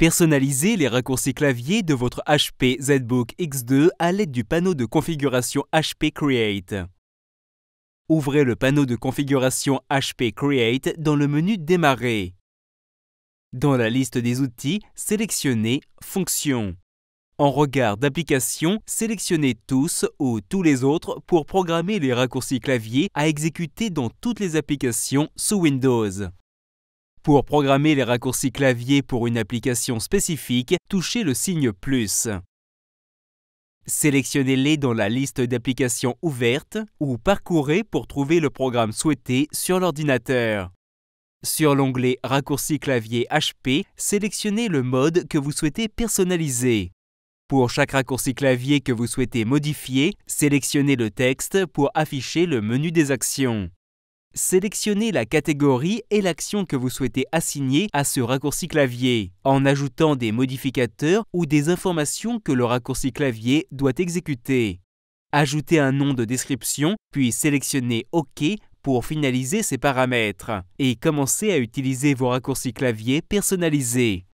Personnalisez les raccourcis clavier de votre HP ZBook X2 à l'aide du panneau de configuration HP Create. Ouvrez le panneau de configuration HP Create dans le menu Démarrer. Dans la liste des outils, sélectionnez Fonctions. En regard d'application, sélectionnez tous ou tous les autres pour programmer les raccourcis clavier à exécuter dans toutes les applications sous Windows. Pour programmer les raccourcis clavier pour une application spécifique, touchez le signe plus. Sélectionnez-les dans la liste d'applications ouvertes ou parcourez pour trouver le programme souhaité sur l'ordinateur. Sur l'onglet Raccourcis clavier HP, sélectionnez le mode que vous souhaitez personnaliser. Pour chaque raccourci clavier que vous souhaitez modifier, sélectionnez le texte pour afficher le menu des actions. Sélectionnez la catégorie et l'action que vous souhaitez assigner à ce raccourci clavier, en ajoutant des modificateurs ou des informations que le raccourci clavier doit exécuter. Ajoutez un nom de description, puis sélectionnez OK pour finaliser ces paramètres et commencez à utiliser vos raccourcis clavier personnalisés.